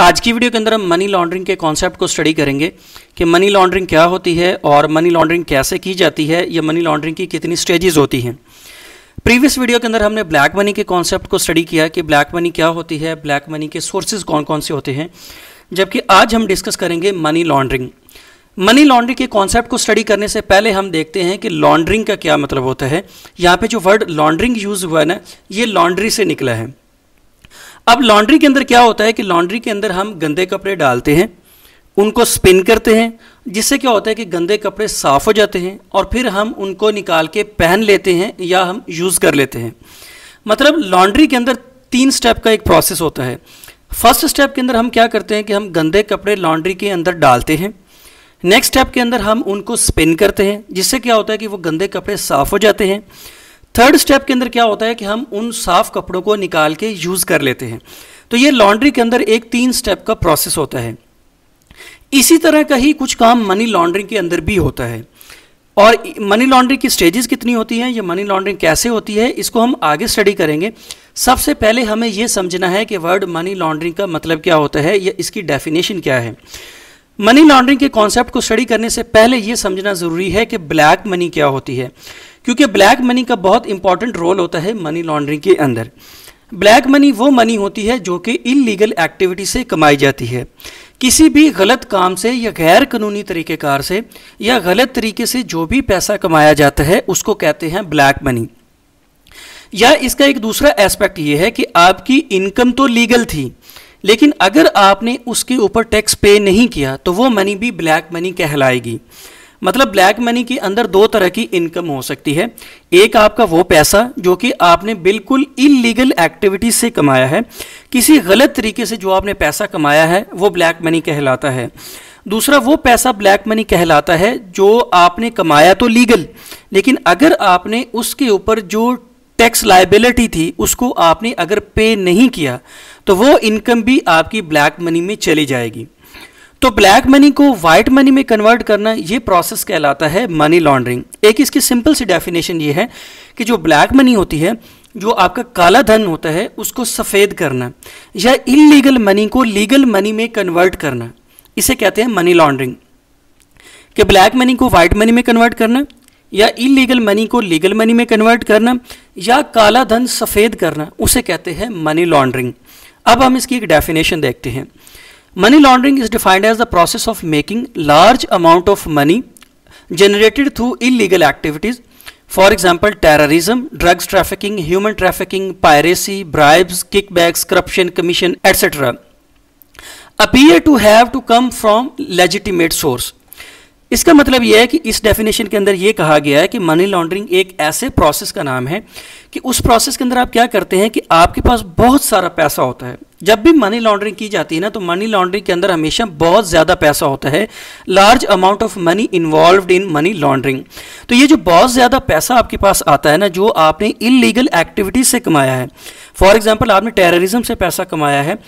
आज की वीडियो के अंदर हम मनी लॉन्ड्रिंग के कॉन्सेप्ट को स्टडी करेंगे कि मनी लॉन्ड्रिंग क्या होती है और मनी लॉन्ड्रिंग कैसे की जाती है या मनी लॉन्ड्रिंग की कितनी स्टेजेस होती हैं प्रीवियस वीडियो के अंदर हमने ब्लैक मनी के कॉन्सेप्ट को स्टडी किया कि ब्लैक मनी क्या होती है ब्लैक मनी के सोर्सेज कौन कौन से होते हैं जबकि आज हम डिस्कस करेंगे मनी लॉन्ड्रिंग मनी लॉन्ड्रिंग के कॉन्सेप्ट को स्टडी करने से पहले हम देखते हैं कि लॉन्ड्रिंग का क्या मतलब होता है यहाँ पे जो वर्ड लॉन्ड्रिंग यूज़ हुआ है ना ये लॉन्ड्री से निकला है अब लॉन्ड्री के अंदर क्या होता है कि लॉन्ड्री के अंदर हम गंदे कपड़े डालते हैं उनको स्पिन करते हैं जिससे क्या होता है कि गंदे कपड़े साफ़ हो जाते हैं और फिर हम उनको निकाल के पहन लेते हैं या हम यूज़ कर लेते हैं मतलब लॉन्ड्री के अंदर तीन स्टेप का एक प्रोसेस होता है फर्स्ट स्टेप के अंदर हम क्या करते हैं कि हम गंदे कपड़े लॉन्ड्री के अंदर डालते हैं नेक्स्ट स्टेप के अंदर हम उनको स्पिन करते हैं जिससे क्या होता है कि वो गंदे कपड़े साफ़ हो जाते हैं थर्ड स्टेप के अंदर क्या होता है कि हम उन साफ कपड़ों को निकाल के यूज़ कर लेते हैं तो ये लॉन्ड्री के अंदर एक तीन स्टेप का प्रोसेस होता है इसी तरह का ही कुछ काम मनी लॉन्ड्रिंग के अंदर भी होता है और मनी लॉन्ड्रिंग की स्टेजेस कितनी होती हैं या मनी लॉन्ड्रिंग कैसे होती है इसको हम आगे स्टडी करेंगे सबसे पहले हमें यह समझना है कि वर्ड मनी लॉन्ड्रिंग का मतलब क्या होता है या इसकी डेफिनेशन क्या है मनी लॉन्ड्रिंग के कॉन्सेप्ट को स्टडी करने से पहले यह समझना ज़रूरी है कि ब्लैक मनी क्या होती है क्योंकि ब्लैक मनी का बहुत इंपॉर्टेंट रोल होता है मनी लॉन्ड्रिंग के अंदर ब्लैक मनी वो मनी होती है जो कि इलीगल एक्टिविटी से कमाई जाती है किसी भी गलत काम से या गैर कानूनी तरीक़ेकार से या गलत तरीके से जो भी पैसा कमाया जाता है उसको कहते हैं ब्लैक मनी या इसका एक दूसरा एस्पेक्ट ये है कि आपकी इनकम तो लीगल थी लेकिन अगर आपने उसके ऊपर टैक्स पे नहीं किया तो वो मनी भी ब्लैक मनी कहलाएगी मतलब ब्लैक मनी के अंदर दो तरह की इनकम हो सकती है एक आपका वो पैसा जो कि आपने बिल्कुल इलीगल एक्टिविटी से कमाया है किसी गलत तरीके से जो आपने पैसा कमाया है वो ब्लैक मनी कहलाता है दूसरा वो पैसा ब्लैक मनी कहलाता है जो आपने कमाया तो लीगल लेकिन अगर आपने उसके ऊपर जो टैक्स लाइबिलिटी थी उसको आपने अगर पे नहीं किया तो वो इनकम भी आपकी ब्लैक मनी में चली जाएगी तो ब्लैक मनी को वाइट मनी में कन्वर्ट करना ये प्रोसेस कहलाता है मनी लॉन्ड्रिंग एक इसकी सिंपल सी डेफिनेशन ये है कि जो ब्लैक मनी होती है जो आपका काला धन होता है उसको सफ़ेद करना या इलीगल मनी को लीगल मनी में कन्वर्ट करना इसे कहते हैं मनी लॉन्ड्रिंग कि ब्लैक मनी को वाइट मनी में कन्वर्ट करना या इलीगल मनी को लीगल मनी में कन्वर्ट करना या काला धन सफ़ेद करना उसे कहते हैं मनी लॉन्ड्रिंग अब हम इसकी एक डेफिनेशन देखते हैं Money laundering is defined as the process of making large amount of money generated through illegal activities. For example, terrorism, drugs trafficking, human trafficking, piracy, bribes, kickbacks, corruption, commission, etc. appear to have to come from legitimate source. इसका मतलब यह है कि इस definition के अंदर यह कहा गया है कि मनी लॉन्ड्रिंग एक ऐसे प्रोसेस का नाम है कि उस प्रोसेस के अंदर आप क्या करते हैं कि आपके पास बहुत सारा पैसा होता है जब भी मनी लॉन्ड्रिंग की जाती है ना तो मनी लॉन्ड्रिंग के अंदर हमेशा बहुत ज़्यादा पैसा होता है large amount of money involve in money laundering तो ये जो बहुत ज़्यादा पैसा आपके पास आता है ना जो आपने इलीगल एक्टिविटीज से कमाया है फॉर एग्जाम्पल आपने टेररिज्म से पैसा कमाया है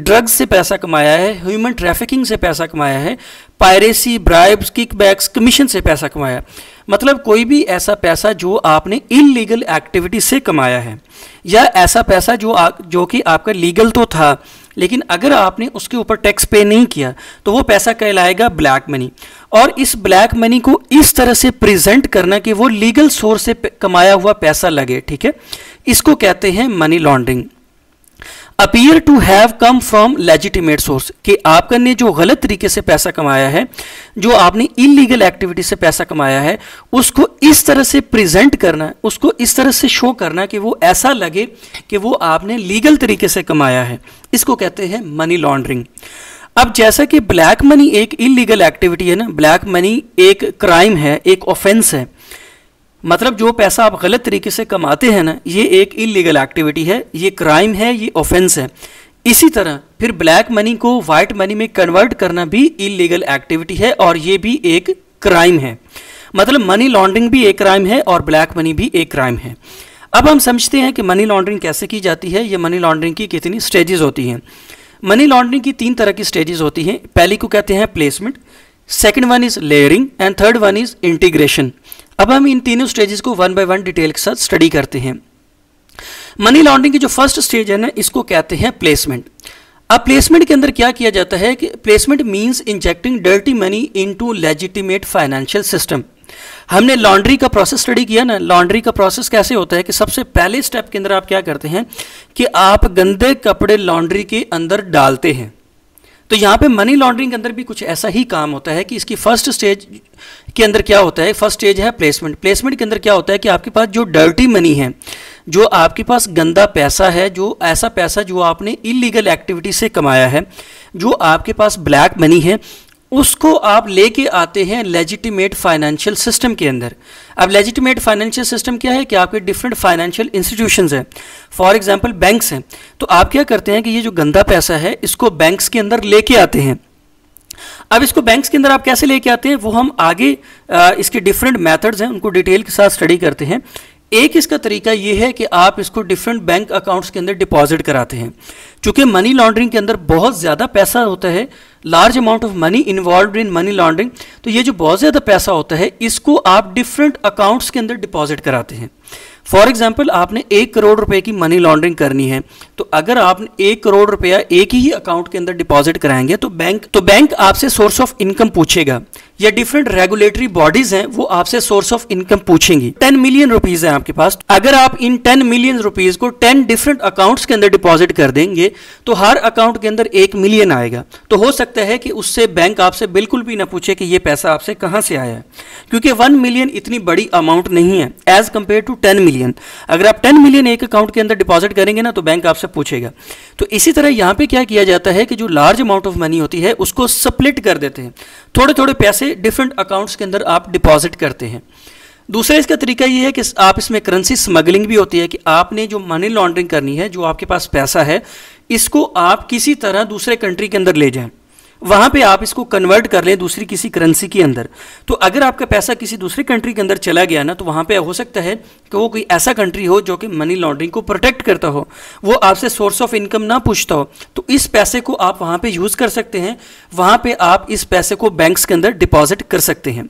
ड्रग्स से पैसा कमाया है ह्यूमन ट्रैफिकिंग से पैसा कमाया है पायरेसी ब्राइब्स किकबैक्स कमीशन से पैसा कमाया मतलब कोई भी ऐसा पैसा जो आपने इलीगल एक्टिविटी से कमाया है या ऐसा पैसा जो आ, जो कि आपका लीगल तो था लेकिन अगर आपने उसके ऊपर टैक्स पे नहीं किया तो वो पैसा कहलाएगा ब्लैक मनी और इस ब्लैक मनी को इस तरह से प्रेजेंट करना कि वो लीगल सोर्स से कमाया हुआ पैसा लगे ठीक है इसको कहते हैं money laundering appear to have come from legitimate source कि आपने जो गलत तरीके से पैसा कमाया है जो आपने इलीगल एक्टिविटी से पैसा कमाया है उसको इस तरह से प्रेजेंट करना उसको इस तरह से शो करना कि वो ऐसा लगे कि वो आपने लीगल तरीके से कमाया है इसको कहते हैं मनी लॉन्ड्रिंग अब जैसा कि ब्लैक मनी एक इलीगल एक्टिविटी है ना ब्लैक मनी एक क्राइम है एक ऑफेंस है मतलब जो पैसा आप गलत तरीके से कमाते हैं ना ये एक इलीगल एक्टिविटी है ये क्राइम है ये ऑफेंस है इसी तरह फिर ब्लैक मनी को वाइट मनी में कन्वर्ट करना भी इलीगल एक्टिविटी है और ये भी एक क्राइम है मतलब मनी लॉन्ड्रिंग भी एक क्राइम है और ब्लैक मनी भी एक क्राइम है अब हम समझते हैं कि मनी लॉन्ड्रिंग कैसे की जाती है या मनी लॉन्ड्रिंग की कितनी स्टेजेस होती हैं मनी लॉन्ड्रिंग की तीन तरह की स्टेजेस होती हैं पहली को कहते हैं placement second one is layering and third one is integration अब हम इन तीनों स्टेजेस को वन बाय वन डिटेल के साथ स्टडी करते हैं मनी लॉन्ड्रिंग की जो फर्स्ट स्टेज है ना इसको कहते हैं प्लेसमेंट अब प्लेसमेंट के अंदर क्या किया जाता है कि placement means injecting dirty money into legitimate financial system हमने लॉन्ड्री का प्रोसेस स्टडी किया ना लॉन्ड्री का प्रोसेस कैसे होता है कि सबसे पहले स्टेप के अंदर आप क्या करते हैं कि आप गंदे कपड़े लॉन्ड्री के अंदर डालते हैं तो यहाँ पे मनी लॉन्ड्रिंग के अंदर भी कुछ ऐसा ही काम होता है कि इसकी फर्स्ट स्टेज के अंदर क्या होता है फर्स्ट स्टेज है प्लेसमेंट प्लेसमेंट के अंदर क्या होता है कि आपके पास जो डर्टी मनी है जो आपके पास गंदा पैसा है जो ऐसा पैसा जो आपने इलीगल एक्टिविटी से कमाया है जो आपके पास ब्लैक मनी है उसको आप लेके आते हैं लेजिटिमेट फाइनेंशियल सिस्टम के अंदर अब लेजिटिमेट फाइनेंशियल सिस्टम क्या है कि आपके डिफरेंट फाइनेंशियल इंस्टीट्यूशंस हैं फॉर एग्जांपल बैंक्स हैं तो आप क्या करते हैं कि ये जो गंदा पैसा है इसको बैंक्स के अंदर लेके आते हैं अब इसको बैंक्स के अंदर आप कैसे लेके आते हैं वो हम आगे आ, इसके डिफरेंट मेथड्स हैं उनको डिटेल के साथ स्टडी करते हैं एक इसका तरीका ये है कि आप इसको डिफरेंट बैंक अकाउंट्स के अंदर डिपॉजिट कराते हैं चूंकि मनी लॉन्ड्रिंग के अंदर बहुत ज़्यादा पैसा होता है large amount of money involve in money laundering तो ये जो बहुत ज़्यादा पैसा होता है इसको आप डिफरेंट अकाउंट्स के अंदर डिपॉजिट कराते हैं फॉर एग्जाम्पल आपने एक करोड़ रुपए की मनी लॉन्ड्रिंग करनी है तो अगर आप एक करोड़ रुपया एक ही अकाउंट के अंदर डिपॉजिट कराएंगे तो बैंक तो बैंक आपसे सोर्स ऑफ इनकम पूछेगा या डिफरेंट रेगुलेटरी बॉडीज हैं वो आपसे सोर्स ऑफ इनकम पूछेंगी टेन मिलियन रुपीज है आपके पास अगर आप इन टेन मिलियन रुपीज को टेन डिफरेंट अकाउंट्स के अंदर डिपॉजिट कर देंगे तो हर अकाउंट के अंदर एक मिलियन आएगा तो हो सकता है कि उससे बैंक आपसे बिल्कुल भी ना पूछे कि ये पैसा आपसे कहां से आया है क्योंकि वन मिलियन इतनी बड़ी अमाउंट नहीं है as compare to ten million million अगर आप टेन मिलियन एक अकाउंट के अंदर डिपॉजिट करेंगे ना तो बैंक आपसे पूछेगा तो इसी तरह यहां पे क्या किया जाता है कि जो लार्ज अमाउंट ऑफ मनी होती है उसको स्प्लिट कर देते हैं थोड़े थोड़े पैसे डिफरेंट अकाउंट्स के अंदर आप डिपॉजिट करते हैं दूसरा इसका तरीका यह है कि आप इसमें करेंसी स्मगलिंग भी होती है कि आपने जो मनी लॉन्ड्रिंग करनी है जो आपके पास पैसा है इसको आप किसी तरह दूसरे कंट्री के अंदर ले जाएं वहां पे आप इसको कन्वर्ट कर लें दूसरी किसी करेंसी के अंदर तो अगर आपका पैसा किसी दूसरे कंट्री के अंदर चला गया ना तो वहां पे हो सकता है कि वो कोई ऐसा कंट्री हो जो कि मनी लॉन्ड्रिंग को प्रोटेक्ट करता हो वो आपसे सोर्स ऑफ इनकम ना पूछता हो तो इस पैसे को आप वहां पर यूज़ कर सकते हैं वहां पर आप इस पैसे को बैंक के अंदर डिपॉजिट कर सकते हैं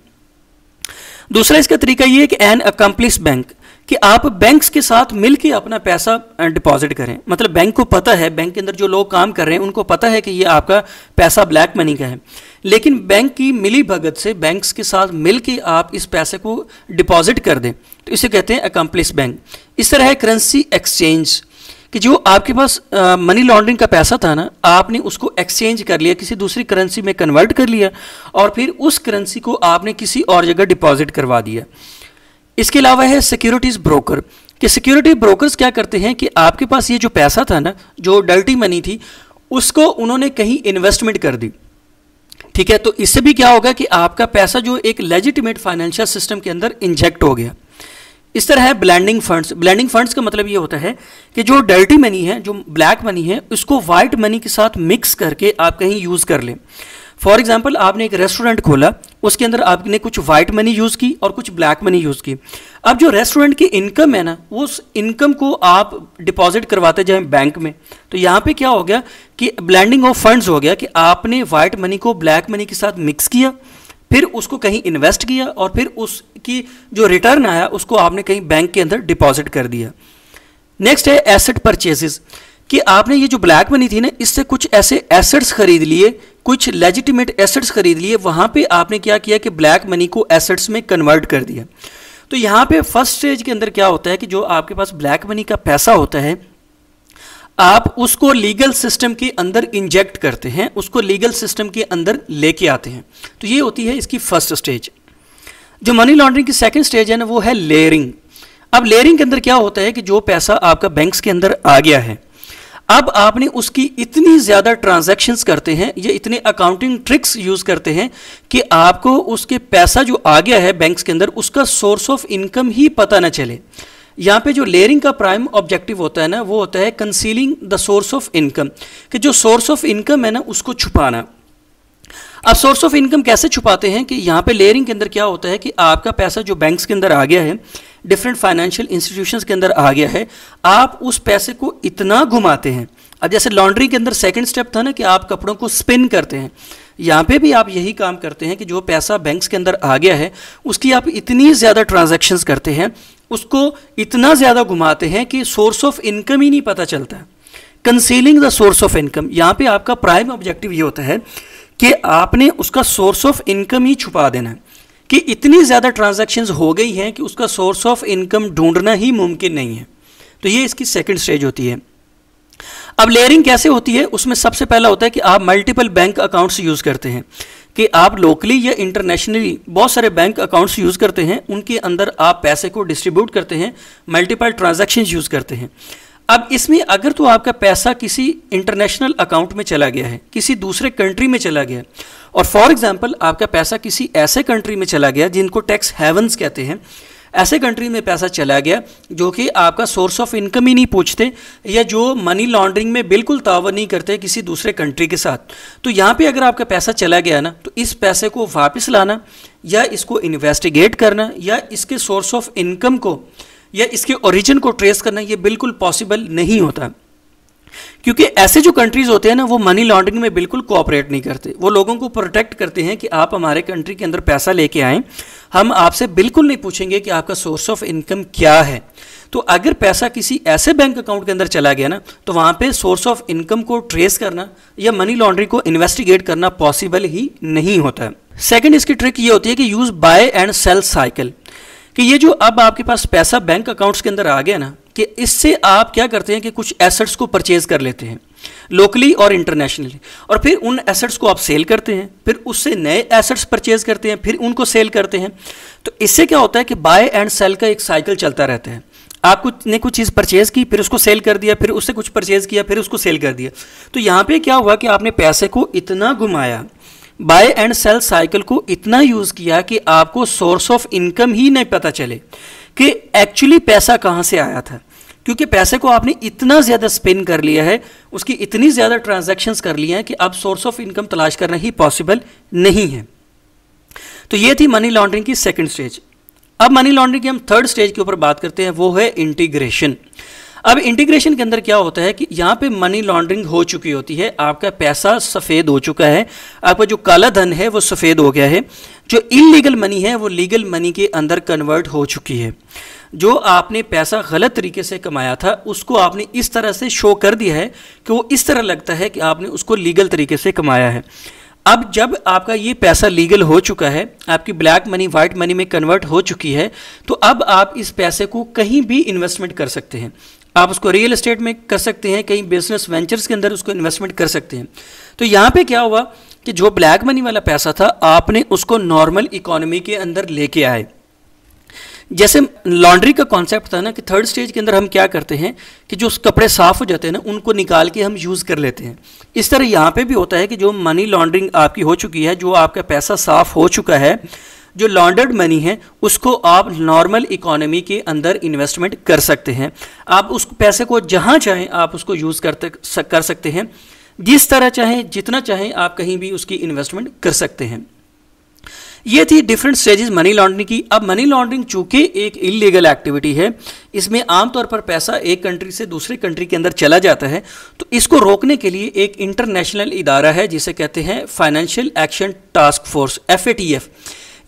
दूसरा इसका तरीका यह है कि एन अकम्पलिस बैंक कि आप बैंक्स के साथ मिलकर अपना पैसा डिपॉजिट करें मतलब बैंक को पता है बैंक के अंदर जो लोग काम कर रहे हैं उनको पता है कि ये आपका पैसा ब्लैक मनी का है लेकिन बैंक की मिली भगत से बैंक्स के साथ मिल के आप इस पैसे को डिपॉजिट कर दें तो इसे कहते हैं अकम्पलिस बैंक इस तरह है करेंसी एक्सचेंज कि जो आपके पास मनी लॉन्ड्रिंग का पैसा था ना आपने उसको एक्सचेंज कर लिया किसी दूसरी करेंसी में कन्वर्ट कर लिया और फिर उस करेंसी को आपने किसी और जगह डिपॉजिट करवा दिया इसके अलावा है सिक्योरिटीज़ ब्रोकर कि सिक्योरिटी ब्रोकर्स क्या करते हैं कि आपके पास ये जो पैसा था ना जो डल्टी मनी थी उसको उन्होंने कहीं इन्वेस्टमेंट कर दी ठीक है तो इससे भी क्या होगा कि आपका पैसा जो एक लेजिटिमेट फाइनेंशियल सिस्टम के अंदर इंजेक्ट हो गया इस तरह है ब्लैंडिंग फंड्स ब्लैंडिंग फंड्स का मतलब ये होता है कि जो डर्टी मनी है जो ब्लैक मनी है उसको वाइट मनी के साथ मिक्स करके आप कहीं यूज़ कर लें फॉर एग्जाम्पल आपने एक रेस्टोरेंट खोला उसके अंदर आपने कुछ वाइट मनी यूज़ की और कुछ ब्लैक मनी यूज़ की अब जो रेस्टोरेंट की इनकम है ना उस इनकम को आप डिपॉजिट करवाते जाएं बैंक में तो यहाँ पे क्या हो गया कि ब्लैंडिंग ऑफ फंड्स हो गया कि आपने वाइट मनी को ब्लैक मनी के साथ मिक्स किया फिर उसको कहीं इन्वेस्ट किया और फिर उसकी जो रिटर्न आया उसको आपने कहीं बैंक के अंदर डिपॉजिट कर दिया नेक्स्ट है एसेट परचेजेस कि आपने ये जो ब्लैक मनी थी ना इससे कुछ ऐसे एसेट्स खरीद लिए कुछ लेजिटिमेट एसेट्स खरीद लिए वहां पे आपने क्या किया कि ब्लैक मनी को एसेट्स में कन्वर्ट कर दिया तो यहाँ पे फर्स्ट स्टेज के अंदर क्या होता है कि जो आपके पास ब्लैक मनी का पैसा होता है आप उसको लीगल सिस्टम के अंदर इंजेक्ट करते हैं उसको लीगल सिस्टम के अंदर लेके आते हैं तो ये होती है इसकी फर्स्ट स्टेज जो मनी लॉन्ड्रिंग की सेकेंड स्टेज है ना वो है लेयरिंग अब लेयरिंग के अंदर क्या होता है कि जो पैसा आपका बैंक्स के अंदर आ गया है अब आपने उसकी इतनी ज़्यादा ट्रांजैक्शंस करते हैं ये इतने अकाउंटिंग ट्रिक्स यूज़ करते हैं कि आपको उसके पैसा जो आ गया है बैंक्स के अंदर उसका सोर्स ऑफ इनकम ही पता ना चले यहाँ पे जो लेयरिंग का प्राइम ऑब्जेक्टिव होता है ना वो होता है concealing the source of income कि जो सोर्स ऑफ इनकम है ना उसको छुपाना अब सोर्स ऑफ इनकम कैसे छुपाते हैं कि यहाँ पे लेयरिंग के अंदर क्या होता है कि आपका पैसा जो बैंक्स के अंदर आ गया है डिफरेंट फाइनेंशियल इंस्टीट्यूशंस के अंदर आ गया है आप उस पैसे को इतना घुमाते हैं अब जैसे लॉन्ड्री के अंदर सेकंड स्टेप था ना कि आप कपड़ों को स्पिन करते हैं यहाँ पे भी आप यही काम करते हैं कि जो पैसा बैंक्स के अंदर आ गया है उसकी आप इतनी ज़्यादा ट्रांजैक्शंस करते हैं उसको इतना ज़्यादा घुमाते हैं कि सोर्स ऑफ इनकम ही नहीं पता चलता है concealing the source of income यहाँ पे आपका प्राइम ऑब्जेक्टिव ये होता है कि आपने उसका सोर्स ऑफ इनकम ही छुपा देना है कि इतनी ज़्यादा ट्रांजेक्शन हो गई हैं कि उसका सोर्स ऑफ इनकम ढूंढना ही मुमकिन नहीं है तो ये इसकी सेकंड स्टेज होती है अब लेयरिंग कैसे होती है उसमें सबसे पहला होता है कि आप मल्टीपल बैंक अकाउंट्स यूज़ करते हैं कि आप लोकली या इंटरनेशनली बहुत सारे बैंक अकाउंट्स यूज़ करते हैं उनके अंदर आप पैसे को डिस्ट्रीब्यूट करते हैं मल्टीपल ट्रांजैक्शंस यूज़ करते हैं अब इसमें अगर तो आपका पैसा किसी इंटरनेशनल अकाउंट में चला गया है किसी दूसरे कंट्री में चला गया है और फॉर एग्ज़ाम्पल आपका पैसा किसी ऐसे कंट्री में चला गया जिनको टैक्स हैवन्स कहते हैं ऐसे कंट्री में पैसा चला गया जो कि आपका सोर्स ऑफ इनकम ही नहीं पूछते या जो मनी लॉन्ड्रिंग में बिल्कुल तावर नहीं करते किसी दूसरे कंट्री के साथ तो यहाँ पे अगर आपका पैसा चला गया ना तो इस पैसे को वापस लाना या इसको इन्वेस्टिगेट करना या इसके सोर्स ऑफ इनकम को या इसके ओरिजिन को ट्रेस करना ये बिल्कुल पॉसिबल नहीं होता क्योंकि ऐसे जो कंट्रीज होते हैं ना वो मनी लॉन्ड्रिंग में बिल्कुल कोऑपरेट नहीं करते वो लोगों को प्रोटेक्ट करते हैं कि आप हमारे कंट्री के अंदर पैसा लेके आए हम आपसे बिल्कुल नहीं पूछेंगे कि आपका सोर्स ऑफ इनकम क्या है तो अगर पैसा किसी ऐसे बैंक अकाउंट के अंदर चला गया ना तो वहां पे सोर्स ऑफ इनकम को ट्रेस करना या मनी लॉन्ड्रिंग को इन्वेस्टिगेट करना पॉसिबल ही नहीं होता सेकेंड इसकी ट्रिक ये होती है कि use buy and sell cycle कि ये जो अब आपके पास पैसा बैंक अकाउंट्स के अंदर आ गया ना कि इससे आप क्या करते हैं कि कुछ एसेट्स को परचेज कर लेते हैं लोकली और इंटरनेशनली और फिर उन एसेट्स को आप सेल करते हैं फिर उससे नए एसेट्स परचेज करते हैं फिर उनको सेल करते हैं तो इससे क्या होता है कि बाय एंड सेल का एक साइकिल चलता रहता है आपको ने कुछ चीज़ परचेज़ की फिर उसको सेल कर दिया फिर उससे कुछ परचेज़ किया फिर उसको सेल कर दिया तो यहाँ पे क्या हुआ कि आपने पैसे को इतना घुमाया बाय एंड सेल साइकिल को इतना यूज़ किया कि आपको सोर्स ऑफ इनकम ही नहीं पता चले कि एक्चुअली पैसा कहां से आया था क्योंकि पैसे को आपने इतना ज़्यादा स्पिन कर लिया है उसकी इतनी ज़्यादा ट्रांजेक्शन कर लिया है कि अब सोर्स ऑफ इनकम तलाश करना ही पॉसिबल नहीं है तो यह थी मनी लॉन्ड्रिंग की सेकेंड स्टेज अब मनी लॉन्ड्रिंग की हम थर्ड स्टेज के ऊपर बात करते हैं वो है इंटीग्रेशन अब इंटीग्रेशन के अंदर क्या होता है कि यहाँ पे मनी लॉन्ड्रिंग हो चुकी होती है आपका पैसा सफ़ेद हो चुका है आपका जो काला धन है वो सफ़ेद हो गया है जो इलीगल मनी है वो लीगल मनी के अंदर कन्वर्ट हो चुकी है जो आपने पैसा गलत तरीके से कमाया था उसको आपने इस तरह से शो कर दिया है कि वो इस तरह लगता है कि आपने उसको लीगल तरीके से कमाया है अब जब आपका ये पैसा लीगल हो चुका है आपकी ब्लैक मनी वाइट मनी में कन्वर्ट हो चुकी है तो अब आप इस पैसे को कहीं भी इन्वेस्टमेंट कर सकते हैं आप उसको रियल एस्टेट में कर सकते हैं कहीं बिजनेस वेंचर्स के अंदर उसको इन्वेस्टमेंट कर सकते हैं तो यहाँ पे क्या हुआ कि जो ब्लैक मनी वाला पैसा था आपने उसको नॉर्मल इकोनॉमी के अंदर लेके आए जैसे लॉन्ड्री का कॉन्सेप्ट था ना कि थर्ड स्टेज के अंदर हम क्या करते हैं कि जो कपड़े साफ हो जाते हैं ना उनको निकाल के हम यूज़ कर लेते हैं इस तरह यहाँ पे भी होता है कि जो मनी लॉन्ड्रिंग आपकी हो चुकी है जो आपका पैसा साफ हो चुका है जो लॉन्डर्ड मनी है उसको आप नॉर्मल इकोनॉमी के अंदर इन्वेस्टमेंट कर सकते हैं आप उस पैसे को जहाँ चाहें आप उसको यूज़ करते कर सकते हैं जिस तरह चाहें जितना चाहें आप कहीं भी उसकी इन्वेस्टमेंट कर सकते हैं ये थी डिफरेंट स्टेजेस मनी लॉन्ड्रिंग की अब मनी लॉन्ड्रिंग चूंकि एक इलीगल एक्टिविटी है इसमें आमतौर पर पैसा एक कंट्री से दूसरे कंट्री के अंदर चला जाता है तो इसको रोकने के लिए एक इंटरनेशनल इदारा है जिसे कहते हैं financial action task force F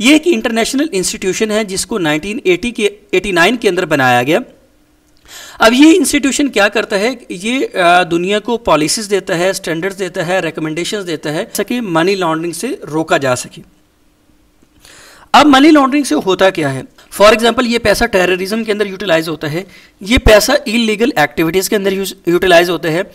ये एक इंटरनेशनल इंस्टीट्यूशन है जिसको 1980 के 89 के अंदर बनाया गया अब ये इंस्टीट्यूशन क्या करता है ये दुनिया को पॉलिसीज देता है स्टैंडर्ड्स देता है रिकमेंडेशंस देता है ताकि मनी लॉन्ड्रिंग से रोका जा सके अब मनी लॉन्ड्रिंग से होता क्या है फॉर एग्जाम्पल ये पैसा टेररिज्म के अंदर यूटिलाइज होता है ये पैसा इलीगल एक्टिविटीज़ के अंदर यूटिलाइज होता है